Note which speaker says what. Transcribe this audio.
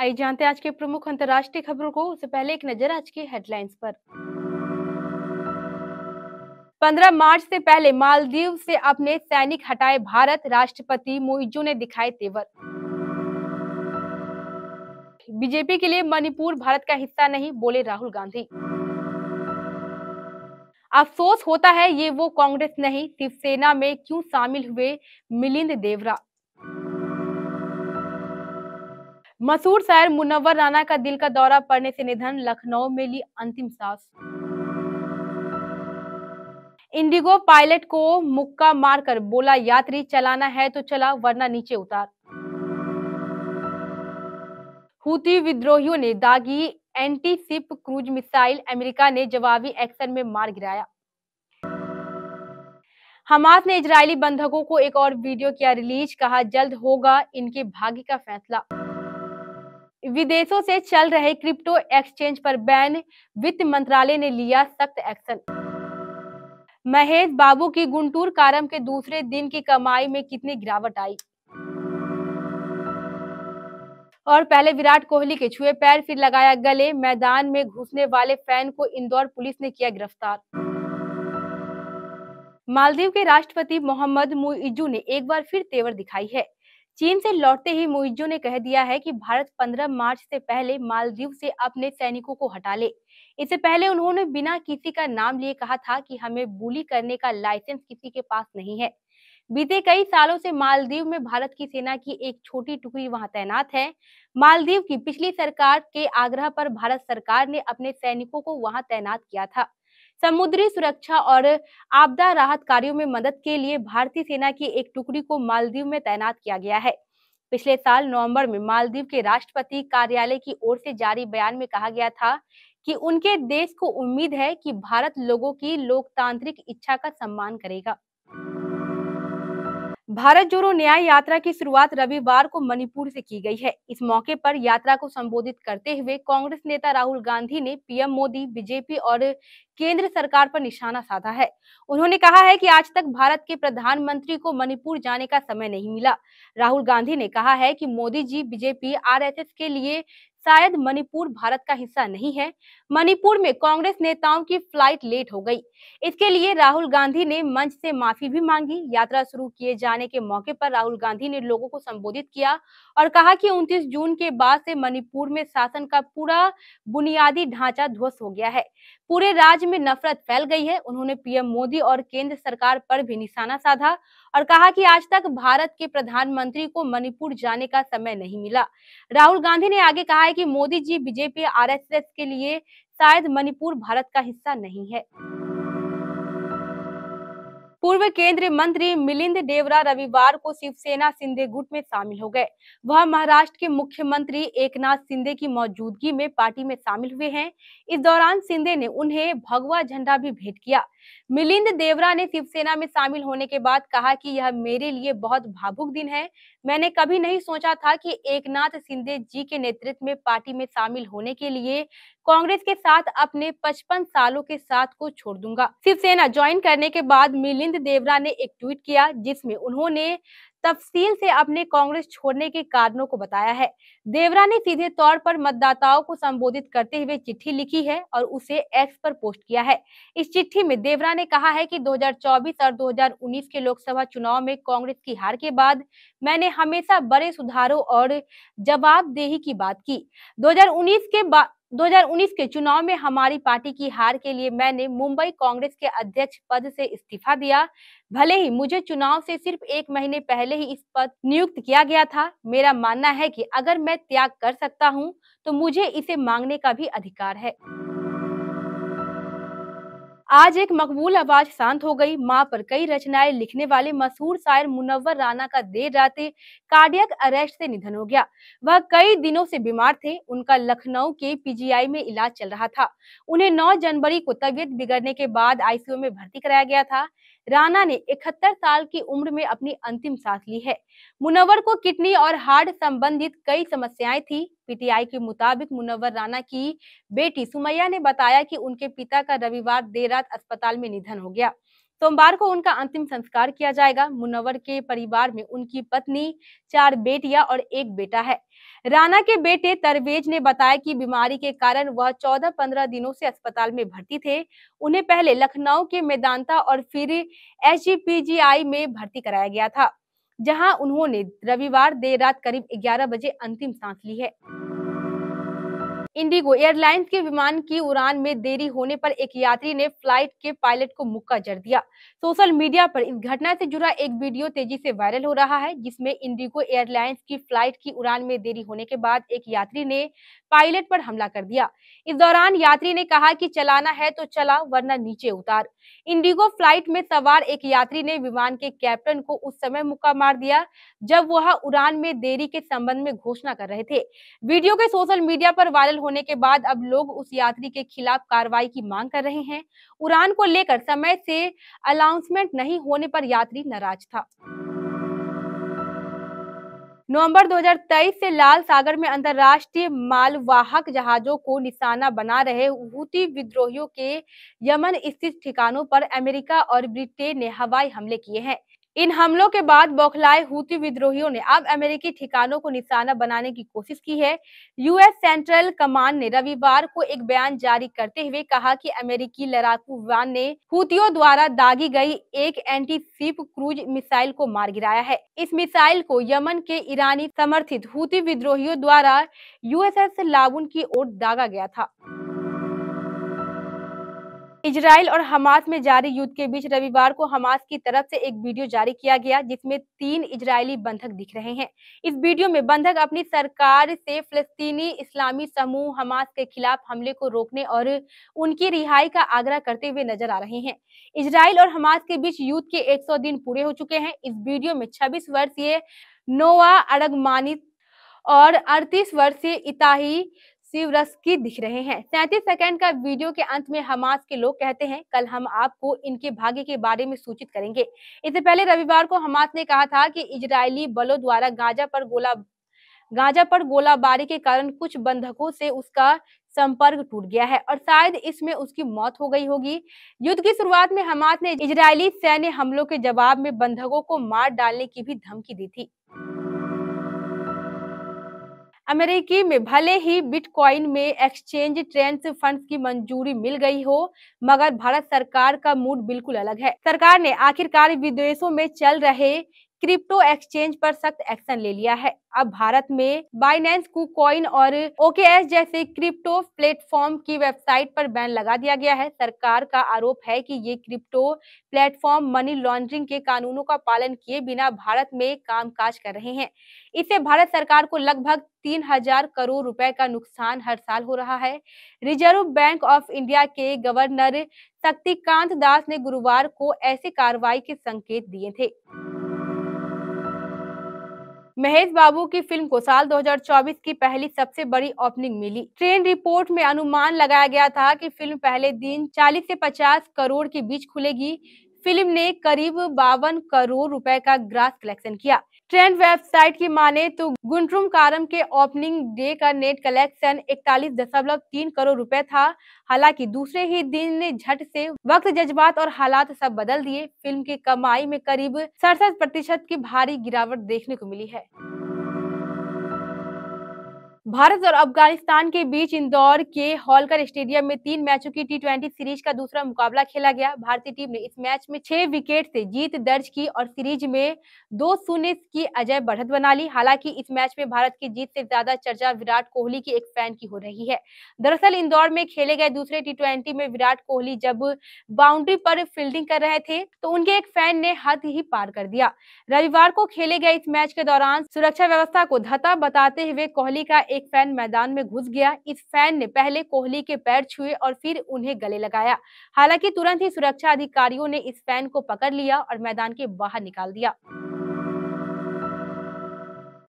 Speaker 1: आइए जानते हैं आज के प्रमुख अंतर्राष्ट्रीय खबरों को उससे पहले एक नजर आज की हेडलाइंस पर 15 मार्च से पहले मालदीव से अपने सैनिक हटाए भारत राष्ट्रपति मोइजू ने दिखाए तेवर बीजेपी के लिए मणिपुर भारत का हिस्सा नहीं बोले राहुल गांधी अफसोस होता है ये वो कांग्रेस नहीं शिवसेना में क्यों शामिल हुए मिलिंद देवरा मसूर शायर मुनव्वर राना का दिल का दौरा पड़ने से निधन लखनऊ में ली अंतिम सांस इंडिगो पायलट को मुक्का मारकर बोला यात्री चलाना है तो चला वरना नीचे उतार हुती विद्रोहियों ने दागी anti ship cruise missile America ने जवाबी एक्शन में मार गिराया हमास ने इजरायली बंधकों को एक और वीडियो किया रिलीज कहा जल्द होगा इनके भाग्य का फैसला विदेशों से चल रहे क्रिप्टो एक्सचेंज पर बैन वित्त मंत्रालय ने लिया सख्त एक्शन महेश बाबू की गुंटूर कारम के दूसरे दिन की कमाई में कितनी गिरावट आई और पहले विराट कोहली के छुए पैर फिर लगाया गले मैदान में घुसने वाले फैन को इंदौर पुलिस ने किया गिरफ्तार मालदीव के राष्ट्रपति मोहम्मद मुइजू ने एक बार फिर तेवर दिखाई है चीन से लौटते ही मुइजो ने कह दिया है कि भारत 15 मार्च से पहले मालदीव से अपने सैनिकों को हटा ले इससे पहले उन्होंने बिना किसी का नाम लिए कहा था कि हमें बुली करने का लाइसेंस किसी के पास नहीं है बीते कई सालों से मालदीव में भारत की सेना की एक छोटी टुकड़ी वहां तैनात है मालदीव की पिछली सरकार के आग्रह पर भारत सरकार ने अपने सैनिकों को वहां तैनात किया था समुद्री सुरक्षा और आपदा राहत कार्यों में मदद के लिए भारतीय सेना की एक टुकड़ी को मालदीव में तैनात किया गया है पिछले साल नवंबर में मालदीव के राष्ट्रपति कार्यालय की ओर से जारी बयान में कहा गया था कि उनके देश को उम्मीद है कि भारत लोगों की लोकतांत्रिक इच्छा का सम्मान करेगा भारत जोड़ो न्याय यात्रा की शुरुआत रविवार को मणिपुर से की गई है इस मौके पर यात्रा को संबोधित करते हुए कांग्रेस नेता राहुल गांधी ने पीएम मोदी बीजेपी और केंद्र सरकार पर निशाना साधा है उन्होंने कहा है कि आज तक भारत के प्रधानमंत्री को मणिपुर जाने का समय नहीं मिला राहुल गांधी ने कहा है कि मोदी जी बीजेपी आर के लिए शायद मणिपुर भारत का हिस्सा नहीं है मणिपुर में कांग्रेस नेताओं की फ्लाइट लेट हो गई इसके लिए राहुल गांधी ने मंच से माफी भी मांगी यात्रा शुरू किए जाने के मौके पर राहुल गांधी ने लोगों को संबोधित किया और कहा कि 29 जून के बाद से मणिपुर में शासन का पूरा बुनियादी ढांचा ध्वस्त हो गया है पूरे राज्य में नफरत फैल गई है उन्होंने पीएम मोदी और केंद्र सरकार पर भी निशाना साधा और कहा कि आज तक भारत के प्रधानमंत्री को मणिपुर जाने का समय नहीं मिला राहुल गांधी ने आगे कहा है कि मोदी जी बीजेपी आरएसएस के लिए शायद मणिपुर भारत का हिस्सा नहीं है पूर्व केंद्रीय मंत्री मिलिंद देवरा रविवार को शिवसेना सिंधे गुट में शामिल हो गए वह महाराष्ट्र के मुख्यमंत्री एकनाथ सिंधे की मौजूदगी में पार्टी में शामिल हुए हैं इस दौरान सिंधे ने उन्हें भगवा झंडा भी भेंट किया मिलिंद देवरा ने शिवसेना में शामिल होने के बाद कहा कि यह मेरे लिए बहुत भावुक दिन है मैंने कभी नहीं सोचा था कि एकनाथ शिंदे जी के नेतृत्व में पार्टी में शामिल होने के लिए कांग्रेस के साथ अपने 55 सालों के साथ को छोड़ दूंगा शिवसेना ज्वाइन करने के बाद मिलिंद देवरा ने एक ट्वीट किया जिसमें उन्होंने तफसील से अपने कांग्रेस छोड़ने के कारणों को बताया है देवरा ने सीधे तौर पर मतदाताओं को संबोधित करते हुए चिट्ठी लिखी है और उसे एक्स पर पोस्ट किया है इस चिट्ठी में देवरा ने कहा है कि 2024 और 2019 के लोकसभा चुनाव में कांग्रेस की हार के बाद मैंने हमेशा बड़े सुधारों और जवाबदेही की बात की दो के बाद 2019 के चुनाव में हमारी पार्टी की हार के लिए मैंने मुंबई कांग्रेस के अध्यक्ष पद से इस्तीफा दिया भले ही मुझे चुनाव से सिर्फ एक महीने पहले ही इस पद नियुक्त किया गया था मेरा मानना है कि अगर मैं त्याग कर सकता हूं, तो मुझे इसे मांगने का भी अधिकार है आज एक मकबूल आवाज शांत हो गई माँ पर कई रचनाएं लिखने वाले मशहूर शायर मुनव्वर राना का देर रात कार्डियक अरेस्ट से निधन हो गया वह कई दिनों से बीमार थे उनका लखनऊ के पीजीआई में इलाज चल रहा था उन्हें 9 जनवरी को तबियत बिगड़ने के बाद आईसीयू में भर्ती कराया गया था राणा ने 71 साल की उम्र में अपनी अंतिम सांस ली है मुनव्वर को किडनी और हार्ट संबंधित कई समस्याएं थी पीटीआई के मुताबिक मुनव्वर राणा की बेटी सुमैया ने बताया कि उनके पिता का रविवार देर रात अस्पताल में निधन हो गया सोमवार को उनका अंतिम संस्कार किया जाएगा मुनव्वर के परिवार में उनकी पत्नी चार बेटियां और एक बेटा है राणा के बेटे तरवेज ने बताया कि बीमारी के कारण वह 14-15 दिनों से अस्पताल में भर्ती थे उन्हें पहले लखनऊ के मेदांता और फिर एस में भर्ती कराया गया था जहां उन्होंने रविवार देर रात करीब 11 बजे अंतिम सांस ली है इंडिगो एयरलाइंस के विमान की उड़ान में देरी होने पर एक यात्री ने फ्लाइट के पायलट को मुक्का जड़ दिया सोशल मीडिया पर इस घटना से जुड़ा एक वीडियो तेजी से वायरल हो रहा है जिसमें इंडिगो एयरलाइंस की फ्लाइट की उड़ान में देरी होने के बाद एक यात्री ने पायलट पर हमला कर दिया इस दौरान यात्री ने कहा की चलाना है तो चला वरना नीचे उतार इंडिगो फ्लाइट में सवार एक यात्री ने विमान के कैप्टन को उस समय मुक्का मार दिया जब वह उड़ान में देरी के संबंध में घोषणा कर रहे थे वीडियो के सोशल मीडिया पर वायरल होने के बाद अब लोग उस यात्री के खिलाफ कार्रवाई की मांग कर रहे हैं उड़ान को लेकर समय से अनाउंसमेंट नहीं होने पर यात्री नाराज था नवंबर 2023 से लाल सागर में अंतर्राष्ट्रीय मालवाहक जहाजों को निशाना बना रहे हुती विद्रोहियों के यमन स्थित ठिकानों पर अमेरिका और ब्रिटेन ने हवाई हमले किए हैं इन हमलों के बाद बौखलाए हुती विद्रोहियों ने अब अमेरिकी ठिकानों को निशाना बनाने की कोशिश की है यूएस सेंट्रल कमांड ने रविवार को एक बयान जारी करते हुए कहा कि अमेरिकी लड़ाकू विमान ने हुतियों द्वारा दागी गई एक एंटी शिप क्रूज मिसाइल को मार गिराया है इस मिसाइल को यमन के ईरानी समर्थित हुती विद्रोहियों द्वारा यूएसएस लाबुन की ओर दागा गया था इजराइल और हमास में जारी युद्ध के बीच रविवार को हमास की तरफ से एक वीडियो जारी किया गया जिसमें तीन इजरायली बंधक दिख रहे हैं इस वीडियो में बंधक अपनी सरकार से फलस्तीनी इस्लामी समूह हमास के खिलाफ हमले को रोकने और उनकी रिहाई का आग्रह करते हुए नजर आ रहे हैं इसराइल और हमास के बीच युद्ध के एक दिन पूरे हो चुके हैं इस वीडियो में छब्बीस वर्षीय नोवा अड़गमानित और अड़तीस वर्षीय इताही सीवरस की दिख रहे हैं सैंतीस सेकंड का वीडियो के अंत में हमास के लोग कहते हैं कल हम आपको इनके भाग्य के बारे में सूचित करेंगे इससे पहले रविवार को हमास ने कहा था कि इजरायली बलों द्वारा गाजा पर गोला गाजा पर गोलाबारी के कारण कुछ बंधकों से उसका संपर्क टूट गया है और शायद इसमें उसकी मौत हो गई होगी युद्ध की शुरुआत में हमास ने इजरायली सैन्य हमलों के जवाब में बंधकों को मार डालने की भी धमकी दी थी अमेरिकी में भले ही बिटकॉइन में एक्सचेंज ट्रेंड फंड की मंजूरी मिल गई हो मगर भारत सरकार का मूड बिल्कुल अलग है सरकार ने आखिरकार विदेशों में चल रहे क्रिप्टो एक्सचेंज पर सख्त एक्शन ले लिया है अब भारत में बाइनेंस को कॉइन और ओकेएस जैसे क्रिप्टो प्लेटफॉर्म की वेबसाइट पर बैन लगा दिया गया है सरकार का आरोप है कि ये क्रिप्टो प्लेटफॉर्म मनी लॉन्ड्रिंग के कानूनों का पालन किए बिना भारत में कामकाज कर रहे हैं इससे भारत सरकार को लगभग तीन हजार करोड़ रुपए का नुकसान हर साल हो रहा है रिजर्व बैंक ऑफ इंडिया के गवर्नर शक्तिकांत दास ने गुरुवार को ऐसे कार्रवाई के संकेत दिए थे महेश बाबू की फिल्म को साल 2024 की पहली सबसे बड़ी ओपनिंग मिली ट्रेंड रिपोर्ट में अनुमान लगाया गया था कि फिल्म पहले दिन 40 से 50 करोड़ के बीच खुलेगी फिल्म ने करीब बावन करोड़ रुपए का ग्रास कलेक्शन किया ट्रेंड वेबसाइट की माने तो गुंडरुम कारम के ओपनिंग डे का नेट कलेक्शन इकतालीस दशमलव तीन करोड़ रुपए था हालांकि दूसरे ही दिन ने झट से वक्त जज्बात और हालात सब बदल दिए फिल्म की कमाई में करीब सड़सठ प्रतिशत की भारी गिरावट देखने को मिली है भारत और अफगानिस्तान के बीच इंदौर के हॉलकर स्टेडियम में तीन मैचों की टी ट्वेंटी सीरीज का दूसरा मुकाबला खेला गया भारतीय टीम ने इस मैच में छह विकेट से जीत दर्ज की और सीरीज में दो शून्य की अजय बढ़त बना ली हालांकि इस मैच में भारत की जीत से ज्यादा चर्चा विराट कोहली की एक फैन की हो रही है दरअसल इंदौर में खेले गए दूसरे टी में विराट कोहली जब बाउंड्री पर फील्डिंग कर रहे थे तो उनके एक फैन ने हद ही पार कर दिया रविवार को खेले गए इस मैच के दौरान सुरक्षा व्यवस्था को धता बताते हुए कोहली का एक फैन मैदान में घुस गया इस फैन ने पहले कोहली के पैर छुए और फिर उन्हें गले लगाया हालांकि तुरंत ही सुरक्षा अधिकारियों ने इस फैन को पकड़ लिया और मैदान के बाहर निकाल दिया